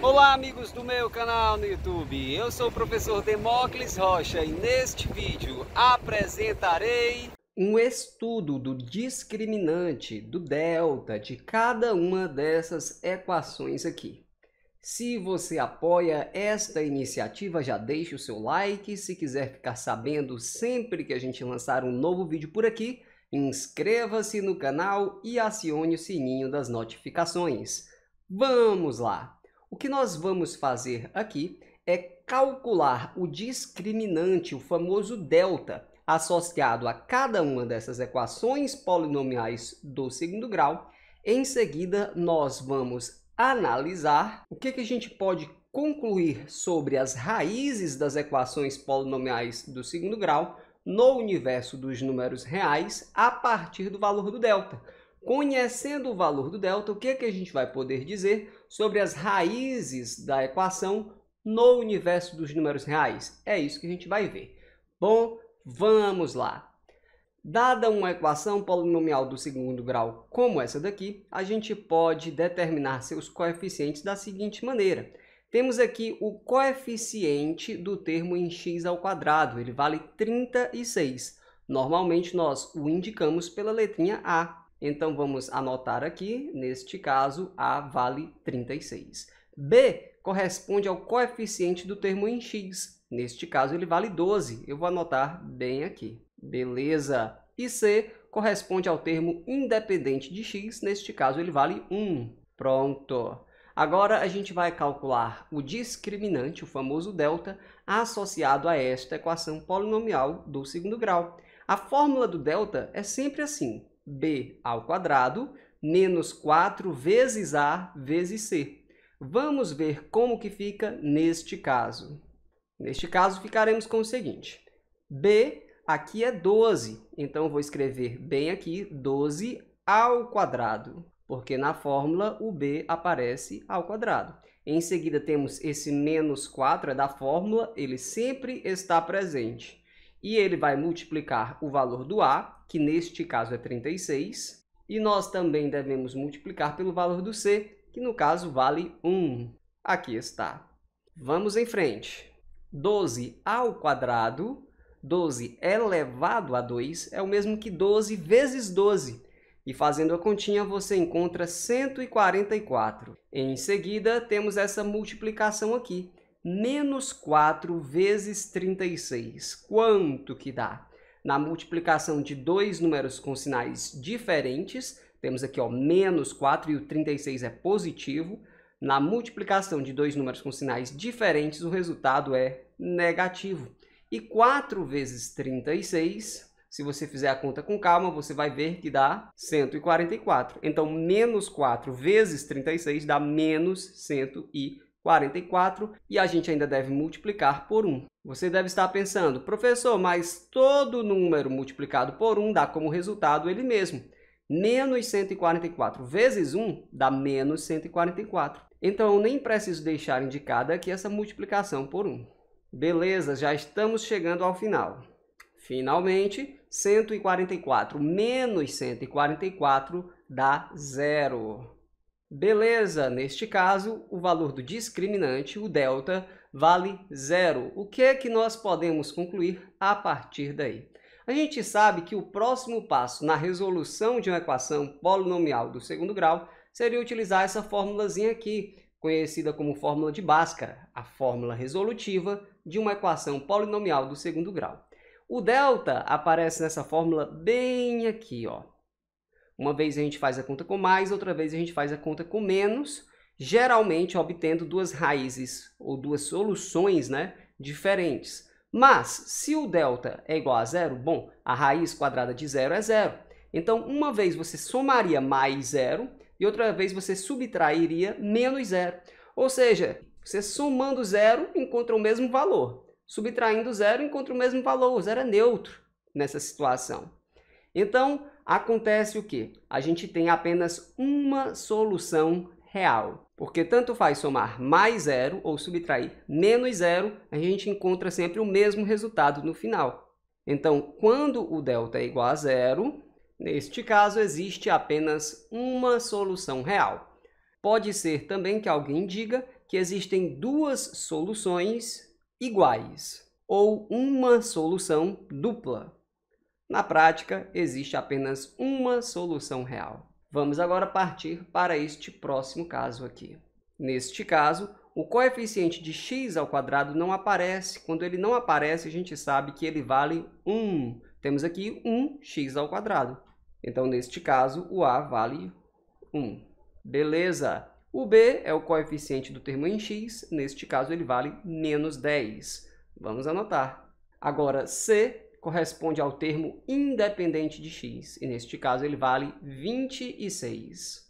Olá amigos do meu canal no YouTube, eu sou o professor Demócles Rocha e neste vídeo apresentarei um estudo do discriminante do delta de cada uma dessas equações aqui. Se você apoia esta iniciativa, já deixe o seu like. Se quiser ficar sabendo sempre que a gente lançar um novo vídeo por aqui, inscreva-se no canal e acione o sininho das notificações. Vamos lá! O que nós vamos fazer aqui é calcular o discriminante, o famoso delta, associado a cada uma dessas equações polinomiais do segundo grau. Em seguida, nós vamos analisar o que, que a gente pode concluir sobre as raízes das equações polinomiais do segundo grau no universo dos números reais a partir do valor do delta. Conhecendo o valor do delta, o que, é que a gente vai poder dizer sobre as raízes da equação no universo dos números reais? É isso que a gente vai ver. Bom, vamos lá. Dada uma equação polinomial do segundo grau como essa daqui, a gente pode determinar seus coeficientes da seguinte maneira. Temos aqui o coeficiente do termo em x ao quadrado, ele vale 36. Normalmente nós o indicamos pela letrinha A. Então vamos anotar aqui, neste caso, A vale 36. B corresponde ao coeficiente do termo em x. Neste caso, ele vale 12. Eu vou anotar bem aqui. Beleza. E C corresponde ao termo independente de x. Neste caso, ele vale 1. Pronto. Agora, a gente vai calcular o discriminante, o famoso delta, associado a esta equação polinomial do segundo grau. A fórmula do delta é sempre assim b ao quadrado menos 4 vezes a vezes c. Vamos ver como que fica neste caso. Neste caso, ficaremos com o seguinte. b aqui é 12, então vou escrever bem aqui 12 ao quadrado, porque na fórmula o b aparece ao quadrado. Em seguida, temos esse menos 4, é da fórmula, ele sempre está presente e ele vai multiplicar o valor do A, que neste caso é 36, e nós também devemos multiplicar pelo valor do C, que no caso vale 1. Aqui está. Vamos em frente. 12 ao quadrado, 12 elevado a 2 é o mesmo que 12 vezes 12. E fazendo a continha, você encontra 144. Em seguida, temos essa multiplicação aqui menos 4 vezes 36. Quanto que dá? Na multiplicação de dois números com sinais diferentes, temos aqui ó, menos 4 e o 36 é positivo. Na multiplicação de dois números com sinais diferentes, o resultado é negativo. E 4 vezes 36, se você fizer a conta com calma, você vai ver que dá 144. Então, menos 4 vezes 36 dá menos 144. 44 e a gente ainda deve multiplicar por 1. Você deve estar pensando, professor, mas todo número multiplicado por 1 dá como resultado ele mesmo. Menos 144 vezes 1 dá menos 144. Então, eu nem preciso deixar indicada aqui essa multiplicação por 1. Beleza, já estamos chegando ao final. Finalmente, 144 menos 144 dá zero. Beleza, neste caso, o valor do discriminante, o delta, vale zero. O que é que nós podemos concluir a partir daí? A gente sabe que o próximo passo na resolução de uma equação polinomial do segundo grau seria utilizar essa formulazinha aqui, conhecida como fórmula de Bhaskara, a fórmula resolutiva de uma equação polinomial do segundo grau. O delta aparece nessa fórmula bem aqui, ó. Uma vez a gente faz a conta com mais, outra vez a gente faz a conta com menos, geralmente obtendo duas raízes ou duas soluções né, diferentes. Mas, se o delta é igual a zero, bom, a raiz quadrada de zero é zero. Então, uma vez você somaria mais zero e outra vez você subtrairia menos zero. Ou seja, você somando zero encontra o mesmo valor. Subtraindo zero encontra o mesmo valor. O zero é neutro nessa situação. Então, Acontece o que? A gente tem apenas uma solução real. Porque tanto faz somar mais zero ou subtrair menos zero, a gente encontra sempre o mesmo resultado no final. Então, quando o delta é igual a zero, neste caso existe apenas uma solução real. Pode ser também que alguém diga que existem duas soluções iguais ou uma solução dupla. Na prática, existe apenas uma solução real. Vamos agora partir para este próximo caso aqui. Neste caso, o coeficiente de x ao quadrado não aparece. Quando ele não aparece, a gente sabe que ele vale 1. Temos aqui 1x ao quadrado. Então, neste caso, o a vale 1. Beleza! O b é o coeficiente do termo em x. Neste caso, ele vale menos 10. Vamos anotar. Agora, c corresponde ao termo independente de x, e neste caso ele vale 26.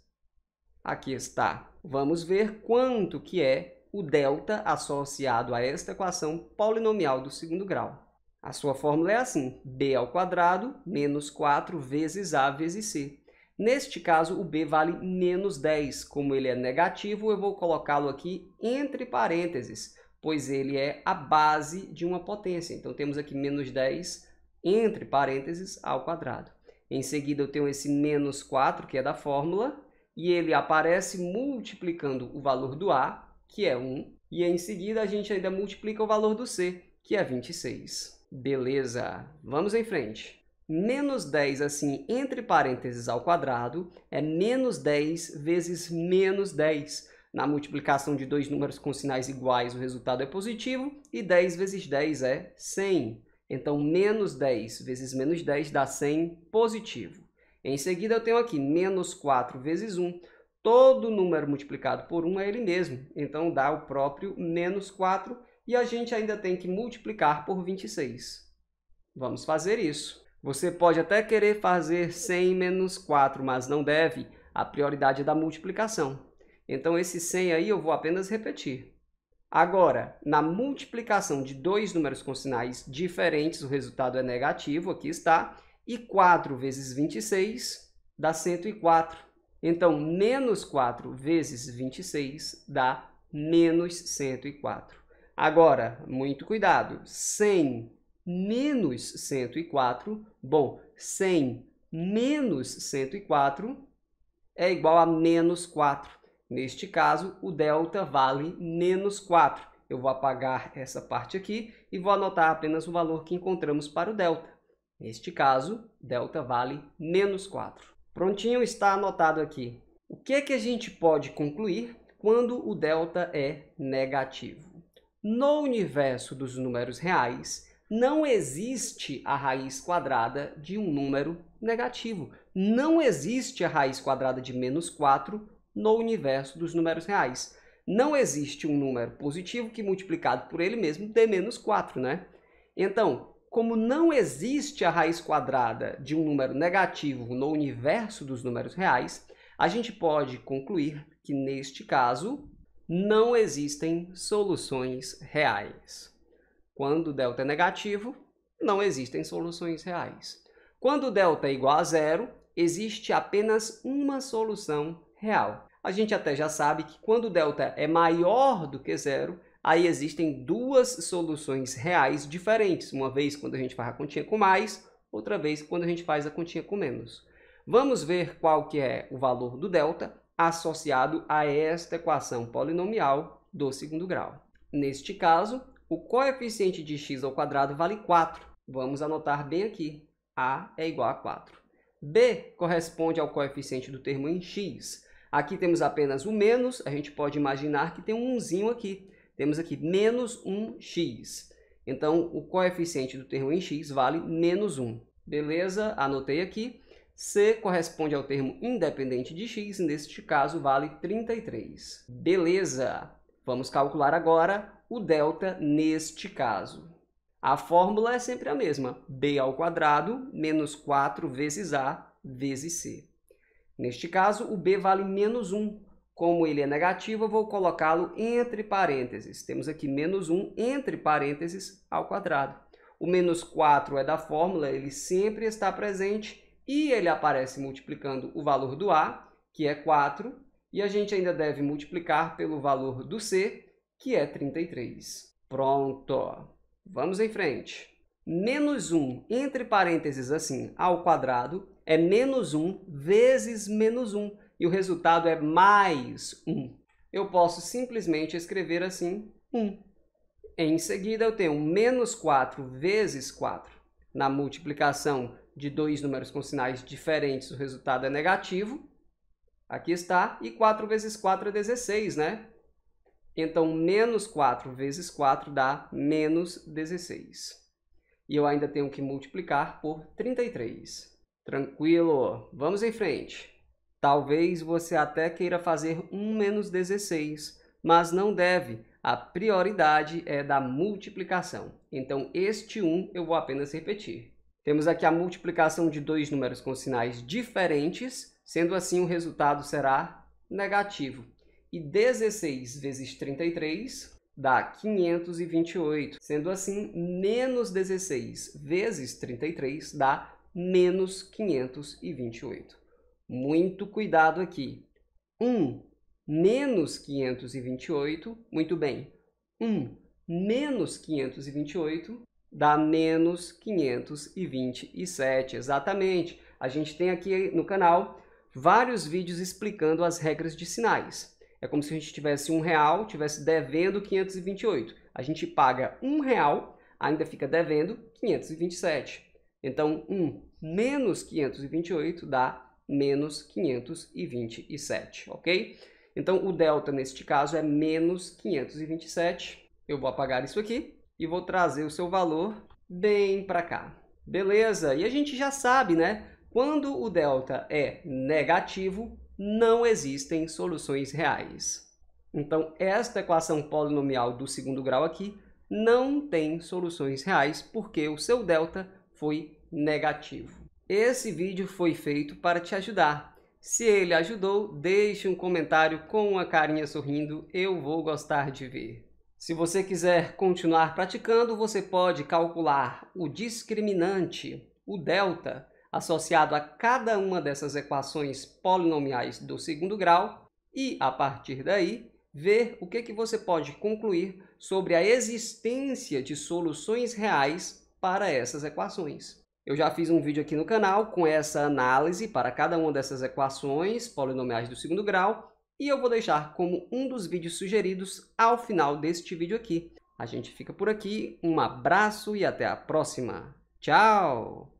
Aqui está. Vamos ver quanto que é o delta associado a esta equação polinomial do segundo grau. A sua fórmula é assim, b ao quadrado menos 4 vezes a vezes c. Neste caso, o b vale menos 10. Como ele é negativo, eu vou colocá-lo aqui entre parênteses, pois ele é a base de uma potência. Então, temos aqui menos 10 entre parênteses ao quadrado. Em seguida, eu tenho esse menos 4, que é da fórmula, e ele aparece multiplicando o valor do A, que é 1, e em seguida a gente ainda multiplica o valor do C, que é 26. Beleza, vamos em frente. Menos 10, assim, entre parênteses ao quadrado, é menos 10 vezes menos 10, na multiplicação de dois números com sinais iguais, o resultado é positivo. E 10 vezes 10 é 100. Então, menos 10 vezes menos 10 dá 100 positivo. Em seguida, eu tenho aqui menos 4 vezes 1. Todo número multiplicado por 1 é ele mesmo. Então, dá o próprio menos 4. E a gente ainda tem que multiplicar por 26. Vamos fazer isso. Você pode até querer fazer 100 menos 4, mas não deve. A prioridade é da multiplicação. Então, esse 100 aí eu vou apenas repetir. Agora, na multiplicação de dois números com sinais diferentes, o resultado é negativo, aqui está. E 4 vezes 26 dá 104. Então, menos 4 vezes 26 dá menos 104. Agora, muito cuidado, 100 menos 104, bom, 100 menos 104 é igual a menos 4. Neste caso, o delta vale menos 4. Eu vou apagar essa parte aqui e vou anotar apenas o valor que encontramos para o delta. Neste caso, delta vale menos 4. Prontinho, está anotado aqui. O que é que a gente pode concluir quando o delta é negativo? No universo dos números reais, não existe a raiz quadrada de um número negativo. Não existe a raiz quadrada de menos 4 no universo dos números reais. Não existe um número positivo que multiplicado por ele mesmo dê menos 4, né? Então, como não existe a raiz quadrada de um número negativo no universo dos números reais, a gente pode concluir que, neste caso, não existem soluções reais. Quando delta é negativo, não existem soluções reais. Quando delta é igual a zero, existe apenas uma solução real, a gente até já sabe que quando delta é maior do que zero, aí existem duas soluções reais diferentes. Uma vez quando a gente faz a continha com mais, outra vez quando a gente faz a continha com menos. Vamos ver qual que é o valor do delta associado a esta equação polinomial do segundo grau. Neste caso, o coeficiente de x ao quadrado vale 4. Vamos anotar bem aqui. A é igual a 4. B corresponde ao coeficiente do termo em x. Aqui temos apenas o menos, a gente pode imaginar que tem um 1zinho aqui. Temos aqui menos 1x. Então, o coeficiente do termo em x vale menos 1. Beleza? Anotei aqui. C corresponde ao termo independente de x, neste caso vale 33. Beleza! Vamos calcular agora o delta neste caso. A fórmula é sempre a mesma, b ao quadrado menos 4 vezes a vezes c. Neste caso, o B vale menos 1. Como ele é negativo, eu vou colocá-lo entre parênteses. Temos aqui menos 1 entre parênteses ao quadrado. O menos 4 é da fórmula, ele sempre está presente e ele aparece multiplicando o valor do A, que é 4, e a gente ainda deve multiplicar pelo valor do C, que é 33. Pronto! Vamos em frente menos 1, entre parênteses assim, ao quadrado, é menos 1 vezes menos 1. E o resultado é mais 1. Eu posso simplesmente escrever assim, 1. Em seguida, eu tenho menos 4 vezes 4. Na multiplicação de dois números com sinais diferentes, o resultado é negativo. Aqui está. E 4 vezes 4 é 16, né? Então, menos 4 vezes 4 dá menos 16 e eu ainda tenho que multiplicar por 33. Tranquilo, vamos em frente. Talvez você até queira fazer 1 menos 16, mas não deve. A prioridade é da multiplicação. Então, este 1 eu vou apenas repetir. Temos aqui a multiplicação de dois números com sinais diferentes, sendo assim o resultado será negativo. E 16 vezes 33 dá 528. Sendo assim, menos 16 vezes 33 dá menos 528. Muito cuidado aqui. 1 menos 528, muito bem. 1 menos 528 dá menos 527, exatamente. A gente tem aqui no canal vários vídeos explicando as regras de sinais é como se a gente tivesse um real, tivesse devendo 528. A gente paga um real, ainda fica devendo 527. Então, 1 menos 528 dá menos 527, ok? Então, o delta, neste caso, é menos 527. Eu vou apagar isso aqui e vou trazer o seu valor bem para cá. Beleza? E a gente já sabe, né? Quando o delta é negativo, não existem soluções reais. Então, esta equação polinomial do segundo grau aqui não tem soluções reais porque o seu delta foi negativo. Esse vídeo foi feito para te ajudar. Se ele ajudou, deixe um comentário com uma carinha sorrindo, eu vou gostar de ver. Se você quiser continuar praticando, você pode calcular o discriminante, o delta, associado a cada uma dessas equações polinomiais do segundo grau e, a partir daí, ver o que, que você pode concluir sobre a existência de soluções reais para essas equações. Eu já fiz um vídeo aqui no canal com essa análise para cada uma dessas equações polinomiais do segundo grau e eu vou deixar como um dos vídeos sugeridos ao final deste vídeo aqui. A gente fica por aqui, um abraço e até a próxima. Tchau!